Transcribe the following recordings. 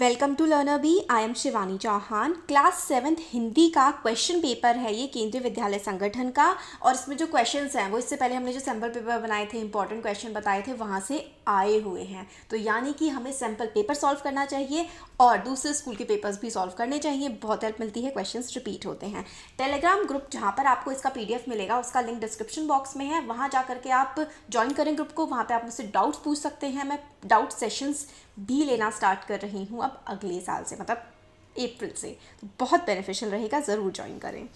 Welcome to learner B I am Shivani Chauhan class seventh Hindi का question paper है ये केंद्रीय विद्यालय संगठन का और इसमें जो क्वेश्चंस हैं वो इससे पहले हमने जो सैम्पल पेपर बनाए थे इंपॉर्टेंट क्वेश्चन बताए थे वहाँ से आए हुए हैं तो यानी कि हमें सैम्पल पेपर सॉल्व करना चाहिए और दूसरे स्कूल के पेपर्स भी सॉल्व करने चाहिए बहुत हेल्प मिलती है क्वेश्चन रिपीट होते हैं टेलीग्राम ग्रुप जहाँ पर आपको इसका पी मिलेगा उसका लिंक डिस्क्रिप्शन बॉक्स में है वहाँ जा करके आप ज्वाइन करें ग्रुप को वहाँ पर आप मुझसे डाउट्स पूछ सकते हैं मैं डाउट सेशंस भी लेना स्टार्ट कर रही हूँ अब अगले साल से मतलब अप्रैल से तो बहुत बेनिफिशियल रहेगा ज़रूर ज्वाइन करें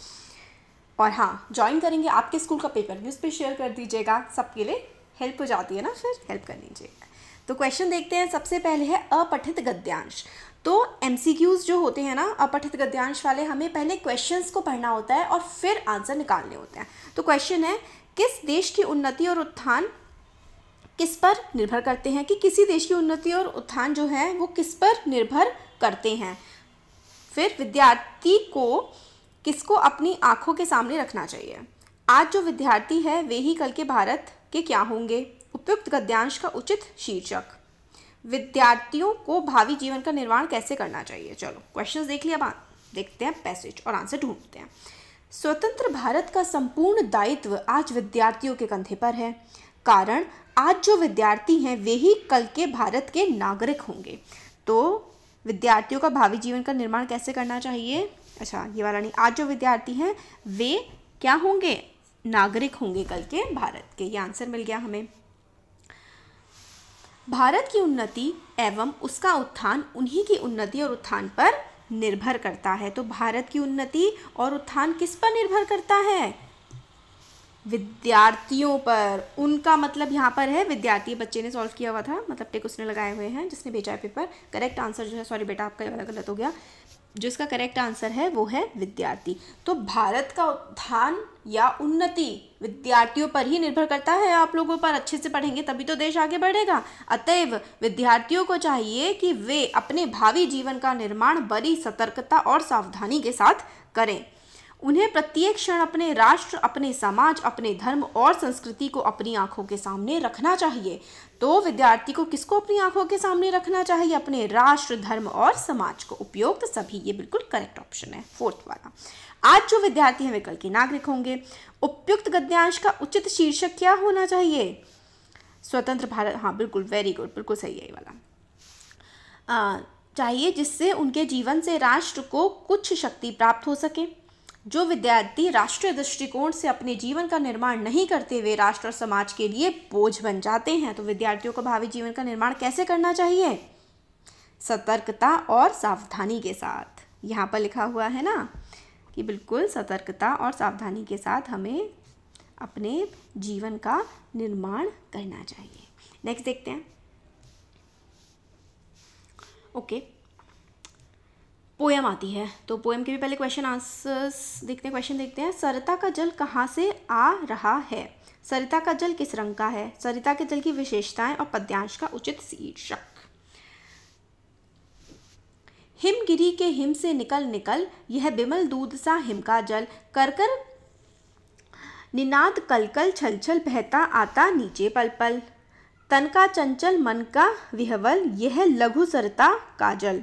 और हाँ ज्वाइन करेंगे आपके स्कूल का पेपर भी उस पर शेयर कर दीजिएगा सबके लिए हेल्प हो जाती है ना फिर हेल्प कर लीजिएगा तो क्वेश्चन देखते हैं सबसे पहले है अपठित गद्यांश तो एम जो होते हैं ना अपठित गद्यांश वाले हमें पहले क्वेश्चंस को पढ़ना होता है और फिर आंसर निकालने होते हैं तो क्वेश्चन है किस देश की उन्नति और उत्थान किस पर निर्भर करते हैं कि किसी देश की उन्नति और उत्थान जो है वो किस पर निर्भर करते हैं फिर विद्यार्थी को किसको अपनी आंखों के सामने रखना चाहिए आज जो विद्यार्थी है वे ही कल के भारत के क्या होंगे उपयुक्त गद्यांश का उचित शीर्षक विद्यार्थियों को भावी जीवन का निर्माण कैसे करना चाहिए चलो क्वेश्चंस देख लिया अब देखते हैं पैसेज और आंसर ढूंढते हैं स्वतंत्र भारत का संपूर्ण दायित्व आज विद्यार्थियों के कंधे पर है कारण आज जो विद्यार्थी हैं वे ही कल के भारत के नागरिक होंगे तो विद्यार्थियों का भावी जीवन का निर्माण कैसे करना चाहिए अच्छा ये वाला नहीं आज जो विद्यार्थी हैं वे क्या होंगे नागरिक होंगे कल के भारत के ये आंसर मिल गया हमें भारत की उन्नति एवं उसका उत्थान उन्हीं की उन्नति और उत्थान पर निर्भर करता है तो भारत की उन्नति और उत्थान किस पर निर्भर करता है विद्यार्थियों पर उनका मतलब यहाँ पर है विद्यार्थी बच्चे ने सॉल्व किया हुआ था मतलब टिक उसने लगाए हुए हैं जिसने भेजा है पेपर करेक्ट आंसर जो है सॉरी बेटा आपका ये वाला गलत हो गया जो इसका करेक्ट आंसर है वो है विद्यार्थी तो भारत का उत्थान या उन्नति विद्यार्थियों पर ही निर्भर करता है आप लोगों पर अच्छे से पढ़ेंगे तभी तो देश आगे बढ़ेगा अतएव विद्यार्थियों को चाहिए कि वे अपने भावी जीवन का निर्माण बड़ी सतर्कता और सावधानी के साथ करें उन्हें प्रत्येक क्षण अपने राष्ट्र अपने समाज अपने धर्म और संस्कृति को अपनी आंखों के सामने रखना चाहिए तो विद्यार्थी को किसको अपनी आंखों के सामने रखना चाहिए अपने राष्ट्र धर्म और समाज को उपयुक्त सभी ये बिल्कुल करेक्ट ऑप्शन है फोर्थ वाला आज जो विद्यार्थी हैं वे कल के नागरिक होंगे उपयुक्त गद्यांश का उचित शीर्षक क्या होना चाहिए स्वतंत्र भारत हाँ बिल्कुल वेरी गुड बिल्कुल सही है ये वाला आ, चाहिए जिससे उनके जीवन से राष्ट्र को कुछ शक्ति प्राप्त हो सके जो विद्यार्थी राष्ट्रीय दृष्टिकोण से अपने जीवन का निर्माण नहीं करते हुए राष्ट्र और समाज के लिए बोझ बन जाते हैं तो विद्यार्थियों को भावी जीवन का निर्माण कैसे करना चाहिए सतर्कता और सावधानी के साथ यहाँ पर लिखा हुआ है ना कि बिल्कुल सतर्कता और सावधानी के साथ हमें अपने जीवन का निर्माण करना चाहिए नेक्स्ट देखते हैं ओके okay. पोएम आती है तो पोएम के भी पहले क्वेश्चन आंसर्स देखते हैं क्वेश्चन देखते हैं सरिता का जल कहाँ से आ रहा है सरिता का जल किस रंग का है सरिता के जल की विशेषताएं और पद्यांश का उचित शीर्षक हिमगिरी के हिम से निकल निकल यह बिमल दूध सा हिम का जल कर कर निनाद कलकल छल छल बहता आता नीचे पल पल तन का चंचल मन का विहवल यह लघु सरिता का जल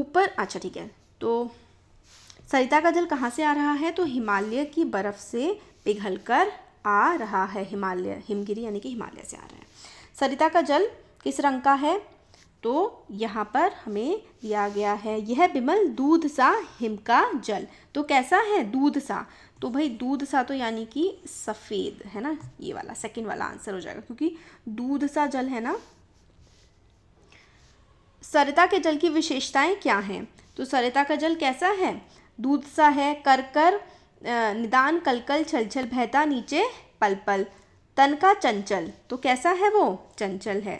ऊपर अच्छा ठीक है तो सरिता का जल कहाँ से आ रहा है तो हिमालय की बर्फ़ से पिघल कर आ रहा है हिमालय हिमगिरी यानी कि हिमालय से आ रहा है सरिता का जल किस रंग का है तो यहाँ पर हमें दिया गया है यह बिमल दूध सा हिम का जल तो कैसा है दूध सा तो भाई दूध सा तो यानी कि सफ़ेद है ना ये वाला सेकंड वाला आंसर हो जाएगा क्योंकि दूध सा जल है ना सरिता के जल की विशेषताएं क्या हैं तो सरिता का जल कैसा है दूध सा है कर कर निदान कलकल छल बहता नीचे पल पल तन का चंचल तो कैसा है वो चंचल है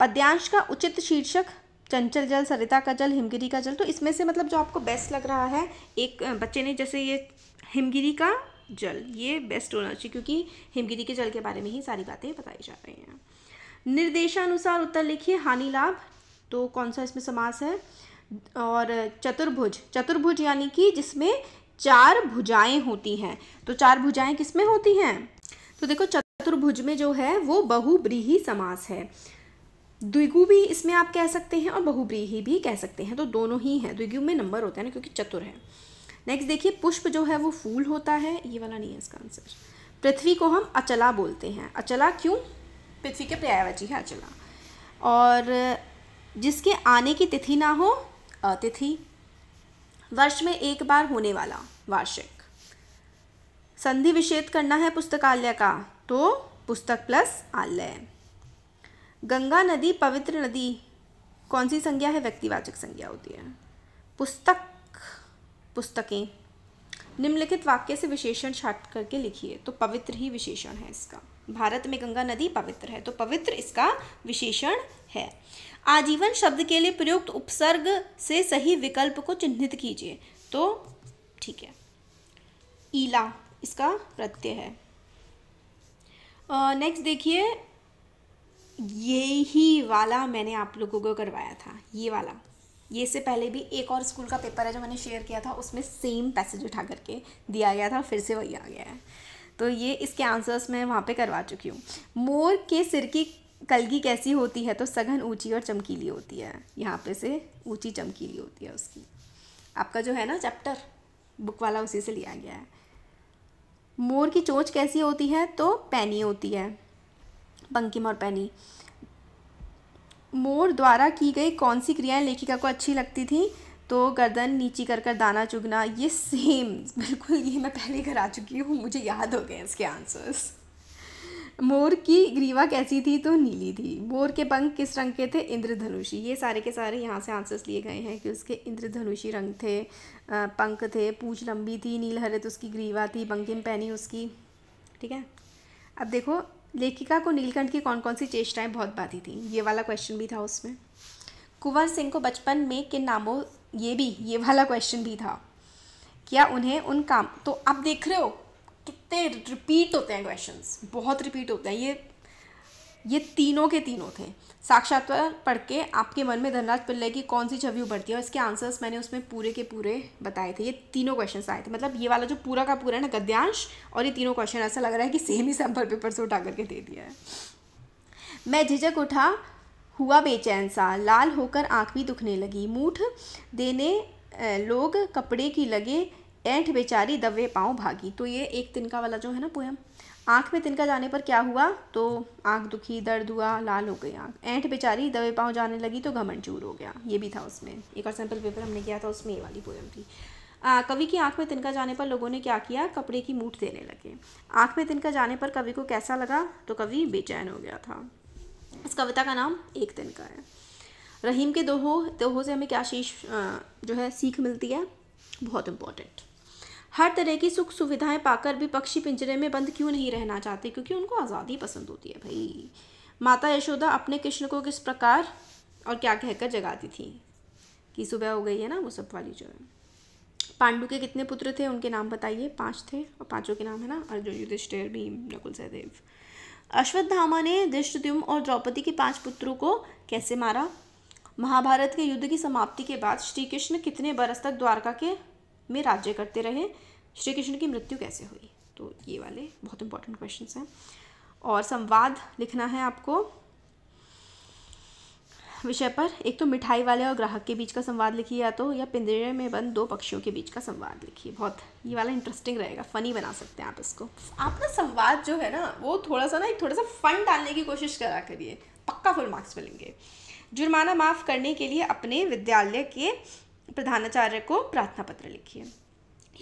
पद्यांश का उचित शीर्षक चंचल जल सरिता का जल हिमगिरी का जल तो इसमें से मतलब जो आपको बेस्ट लग रहा है एक बच्चे ने जैसे ये हिमगिरी का जल ये बेस्ट होना चाहिए क्योंकि हिमगिरी के जल के बारे में ही सारी बातें बताई जा रही हैं निर्देशानुसार उत्तर लिखिए हानि लाभ तो कौन सा इसमें समास है और चतुर्भुज चतुर्भुज यानी कि जिसमें चार भुजाएं होती हैं तो चार भुजाएं किसमें होती हैं तो देखो चतुर्भुज में जो है वो बहुब्रीही समास है द्विगु भी इसमें आप कह सकते हैं और बहुब्रीही भी कह सकते हैं तो दोनों ही हैं द्विगु में नंबर होता है ना क्योंकि चतुर है नेक्स्ट देखिए पुष्प जो है वो फूल होता है ये वाला नहीं है इसका आंसर पृथ्वी को हम अचला बोलते हैं अचला क्यों पृथ्वी के पर्यायवाची है अचला और जिसके आने की तिथि ना हो अतिथि वर्ष में एक बार होने वाला वार्षिक संधि विषेद करना है पुस्तकालय का तो पुस्तक प्लस आलय गंगा नदी पवित्र नदी कौन सी संज्ञा है व्यक्तिवाचक संज्ञा होती है पुस्तक पुस्तकें निम्नलिखित वाक्य से विशेषण छाट करके लिखिए तो पवित्र ही विशेषण है इसका भारत में गंगा नदी पवित्र है तो पवित्र इसका विशेषण है आजीवन शब्द के लिए प्रयुक्त उपसर्ग से सही विकल्प को चिन्हित कीजिए तो ठीक है ईला इसका प्रत्यय है नेक्स्ट देखिए यही वाला मैंने आप लोगों को करवाया था ये वाला ये इससे पहले भी एक और स्कूल का पेपर है जो मैंने शेयर किया था उसमें सेम पैसेज उठा करके दिया गया था फिर से वही आ गया है तो ये इसके आंसर्स मैं वहाँ पे करवा चुकी हूँ मोर के सिर की कलगी कैसी होती है तो सघन ऊंची और चमकीली होती है यहाँ पे से ऊंची चमकीली होती है उसकी आपका जो है ना चैप्टर बुक वाला उसी से लिया गया है मोर की चोंच कैसी होती है तो पैनी होती है पंखिम और पैनी मोर द्वारा की गई कौन सी क्रियाएं लेखिका को अच्छी लगती थी तो गर्दन नीची कर कर दाना चुगना ये सेम बिल्कुल ये मैं पहले करा चुकी हूँ मुझे याद हो गए इसके आंसर्स मोर की ग्रीवा कैसी थी तो नीली थी मोर के पंख किस रंग के थे इंद्रधनुषी ये सारे के सारे यहाँ से आंसर्स लिए गए हैं कि उसके इंद्रधनुषी रंग थे पंख थे पूछ लंबी थी नील तो उसकी ग्रीवा थी बंकिम पहनी उसकी ठीक है अब देखो लेखिका को नीलकंठ की कौन कौन सी चेष्टाएं बहुत बाधी थी ये वाला क्वेश्चन भी था उसमें कुंवर सिंह को बचपन में किन नामों ये भी ये वाला क्वेश्चन भी था क्या उन्हें उन काम तो आप देख रहे हो कितने रिपीट होते हैं क्वेश्चंस बहुत रिपीट होते हैं ये ये तीनों के तीनों थे साक्षात्कार पढ़ के आपके मन में धनराज पिल्लई की कौन सी छवि उभरती है और इसके आंसर्स मैंने उसमें पूरे के पूरे बताए थे ये तीनों क्वेश्चन आए थे मतलब ये वाला जो पूरा का पूरा है ना गद्यांश और ये तीनों क्वेश्चन ऐसा लग रहा है कि सेम ही सैम्पल पेपर से उठा करके दे दिया है मैं झिझक उठा हुआ बेचैन सा लाल होकर आँख भी दुखने लगी मूठ देने लोग कपड़े की लगे ऐठ बेचारी दबे पाँव भागी तो ये एक तिनका वाला जो है ना पोएम आँख में तिनका जाने पर क्या हुआ तो आँख दुखी दर्द हुआ लाल हो गई आँख ऐंठ बेचारी दवे पाँव जाने लगी तो घमंड चूर हो गया ये भी था उसमें एक और सैम्पल पेपर हमने किया था उसमें ये वाली पोएम थी कवि की आंख में तिनका जाने पर लोगों ने क्या किया कपड़े की मूठ देने लगे आंख में तिनका जाने पर कवि को कैसा लगा तो कवि बेचैन हो गया था इस कविता का नाम एक दिन का है रहीम के दोहो दोहों से हमें क्या शीश जो है सीख मिलती है बहुत इम्पोर्टेंट हर तरह की सुख सुविधाएं पाकर भी पक्षी पिंजरे में बंद क्यों नहीं रहना चाहते क्योंकि उनको आज़ादी पसंद होती है भाई माता यशोदा अपने कृष्ण को किस प्रकार और क्या कहकर जगाती थी कि सुबह हो गई है ना वो सब वाली जो है पांडु के कितने पुत्र थे उनके नाम बताइए पांच थे और पांचों के नाम है ना अर्जुन युधिष्ठिर भीम नकुल सहदेव अश्वत्थामा ने दृष्टद्युम और द्रौपदी के पांच पुत्रों को कैसे मारा महाभारत के युद्ध की समाप्ति के बाद श्री कृष्ण कितने बरस तक द्वारका के में राज्य करते रहे श्री कृष्ण की मृत्यु कैसे हुई तो ये वाले बहुत इंपॉर्टेंट क्वेश्चन हैं और संवाद लिखना है आपको विषय पर एक तो मिठाई वाले और ग्राहक के बीच का संवाद लिखिए या तो या पिंजरे में बंद दो पक्षियों के बीच का संवाद लिखिए बहुत ये वाला इंटरेस्टिंग रहेगा फ़नी बना सकते हैं आप इसको आप ना संवाद जो है ना वो थोड़ा सा ना एक थोड़ा सा फ़न डालने की कोशिश करा करिए पक्का फुल मार्क्स मिलेंगे जुर्माना माफ़ करने के लिए अपने विद्यालय के प्रधानाचार्य को प्रार्थना पत्र लिखिए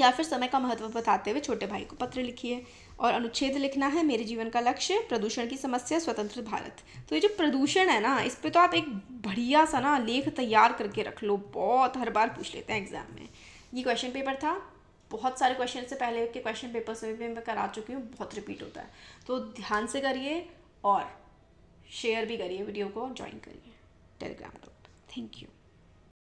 या फिर समय का महत्व बताते हुए छोटे भाई को पत्र लिखिए और अनुच्छेद लिखना है मेरे जीवन का लक्ष्य प्रदूषण की समस्या स्वतंत्र भारत तो ये जो प्रदूषण है ना इस पर तो आप एक बढ़िया सा ना लेख तैयार करके रख लो बहुत हर बार पूछ लेते हैं एग्ज़ाम में ये क्वेश्चन पेपर था बहुत सारे क्वेश्चन से पहले के क्वेश्चन पेपर से भी मैं करा चुकी हूँ बहुत रिपीट होता है तो ध्यान से करिए और शेयर भी करिए वीडियो को ज्वाइन करिए टेलीग्राम ग्रुप थैंक यू